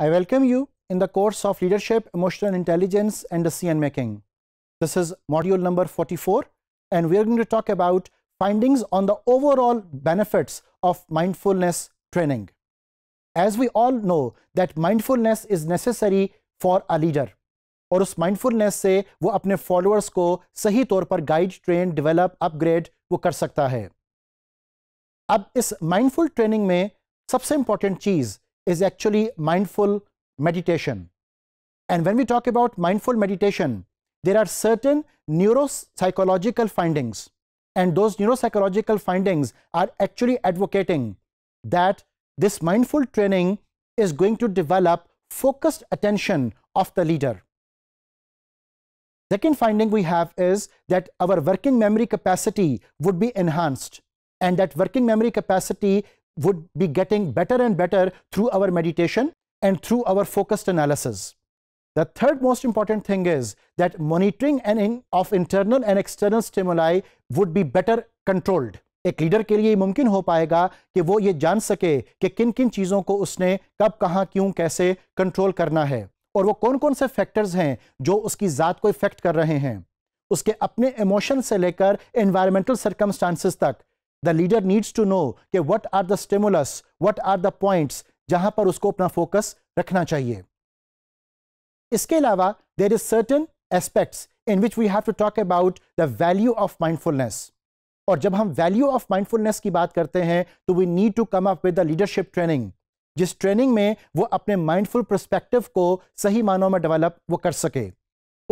I welcome you in the course of Leadership, Emotional Intelligence and Decision Making. This is module number 44 and we are going to talk about findings on the overall benefits of mindfulness training. As we all know that mindfulness is necessary for a leader और उस mindfulness से वो अपने followers को सही तौर पर guide, train, develop, upgrade वो कर सकता है अब इस mindful training में सबसे important चीज़ is actually mindful meditation. And when we talk about mindful meditation, there are certain neuropsychological findings. And those neuropsychological findings are actually advocating that this mindful training is going to develop focused attention of the leader. Second finding we have is that our working memory capacity would be enhanced and that working memory capacity would be getting better and better through our meditation and through our focused analysis. The third most important thing is that monitoring and in, of internal and external stimuli would be better controlled. एक leader के लिए मुमकिन हो पाएगा कि वो ये जान सके कि किन किन चीज़ों को उसने कब कहां क्यों कैसे कंट्रोल करना है और वो कौन कौन से फैक्टर्स हैं जो उसकी ज़ात को इफ़ेक्ट कर रहे हैं उसके अपने इमोशन से लेकर एनवायरमेंटल सर्कमस्टांसिस तक the leader needs to know कि what are the stimulus what are the points जहां पर उसको अपना फोकस रखना चाहिए इसके अलावा there is certain aspects in which we have to talk about the value of mindfulness और जब हम वैल्यू ऑफ माइंडफुलनेस की बात करते हैं तो we need to come up with the leadership training जिस ट्रेनिंग में वो अपने माइंडफुल प्रस्पेक्टिव को सही मानों में डेवलप वो कर सके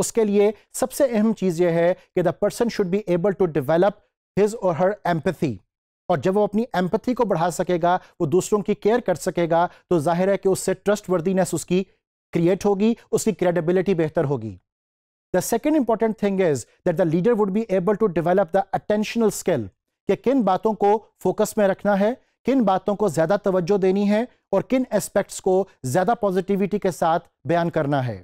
उसके लिए सबसे अहम चीज़ यह है कि the person should be able to develop his और हर एम्पथी और जब वो अपनी एम्पथी को बढ़ा सकेगा वो दूसरों की केयर कर सकेगा तो जाहिर है कि उससे ट्रस्ट वर्दीनेस उसकी क्रिएट होगी उसकी क्रेडिबिलिटी बेहतर होगी the second important thing is that the leader would be able to develop the attentional skill कि किन बातों को फोकस में रखना है किन बातों को ज्यादा तवज्जो देनी है और किन एस्पेक्ट्स को ज्यादा पॉजिटिविटी के साथ बयान करना है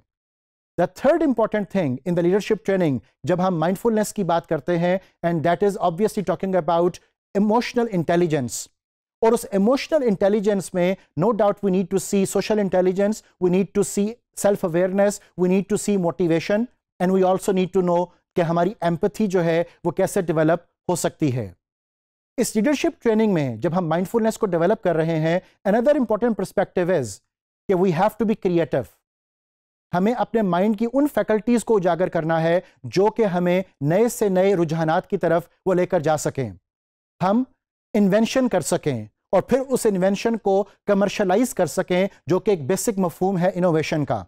the third important thing in the leadership training जब हम माइंडफुलनेस की बात करते हैं and that is obviously talking about emotional intelligence और उस इमोशनल इंटेलिजेंस में no doubt we need to see social intelligence we need to see self awareness we need to see motivation and we also need to know कि हमारी empathy जो है वो कैसे develop हो सकती है इस लीडरशिप ट्रेनिंग में जब हम माइंडफुलनेस को डेवलप कर रहे हैं अनदर इंपॉर्टेंट परस्पेक्टिव इज कि we have to be creative हमें अपने माइंड की उन फैकल्टीज़ को उजागर करना है जो कि हमें नए से नए रुझानात की तरफ वो लेकर जा सकें हम इन्वेंशन कर सकें और फिर उस इन्वेंशन को कमर्शलाइज कर सकें जो कि एक बेसिक मफहम है इनोवेशन का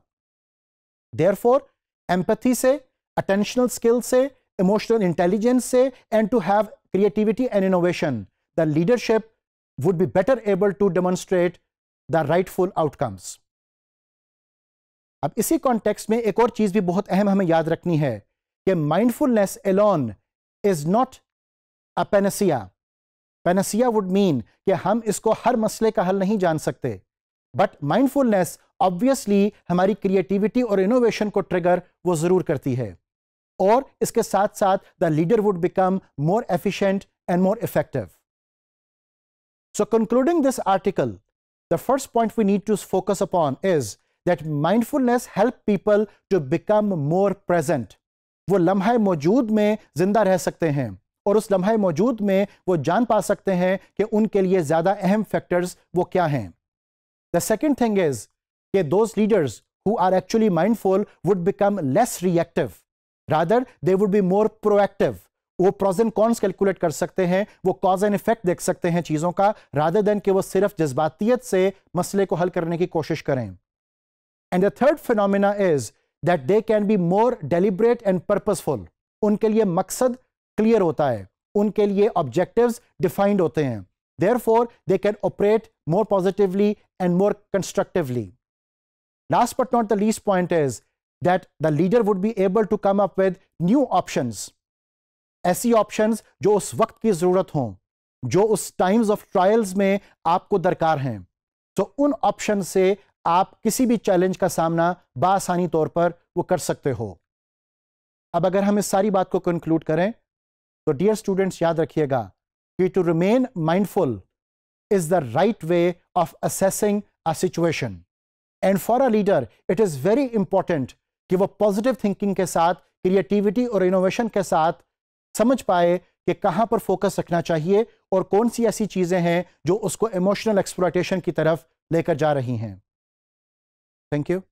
देयर फोर एम्पथी से अटेंशनल स्किल से इमोशनल इंटेलिजेंस से and to have creativity and innovation the leadership would be better able to demonstrate the rightful outcomes अब इसी कॉन्टेक्स्ट में एक और चीज भी बहुत अहम हमें याद रखनी है कि mindfulness alone is not a panacea panacea would mean कि हम इसको हर मसले का हल नहीं जान सकते बट माइंडफुलनेस ऑब्वियसली हमारी क्रिएटिविटी और इनोवेशन को ट्रिगर वो जरूर करती है और इसके साथ साथ the leader would become more efficient and more effective so concluding this article the first point we need to focus upon is that mindfulness help people to become more present वो लम्हा मौजूद में जिंदा रह सकते हैं और उस लम्हा मौजूद में वो जान पा सकते हैं कि उनके लिए ज़्यादा अहम फैक्टर्स वो क्या हैं द सेकेंड थिंग इज कि those leaders who are actually mindful would become less reactive rather they would be more proactive वो प्रोज एंड कॉन्स कैलकुलेट कर सकते हैं वो कॉज एंड इफेक्ट देख सकते हैं चीज़ों का रादर देन के वो सिर्फ जज्बातियत से मसले को हल करने की कोशिश करें And the third phenomena is that they can be more deliberate and purposeful. Unke liye मकसद clear hota hai. Unke liye objectives defined hote हैं Therefore, they can operate more positively and more constructively. Last but not the least point is that the leader would be able to come up with new options. ऐसी options jo us वक्त ki zarurat हों jo us times of trials में आपको darkar hain. So un options se. आप किसी भी challenge का सामना बासानी तौर पर वो कर सकते हो अब अगर हम इस सारी बात को कंक्लूड करें तो डियर स्टूडेंट्स याद रखिएगा कि to remain mindful is the right way of assessing a situation and for a leader it is very important कि वो पॉजिटिव थिंकिंग के साथ क्रिएटिविटी और इनोवेशन के साथ समझ पाए कि कहां पर फोकस रखना चाहिए और कौन सी ऐसी चीज़ें हैं जो उसको इमोशनल एक्सप्लोटेशन की तरफ लेकर जा रही हैं Thank you.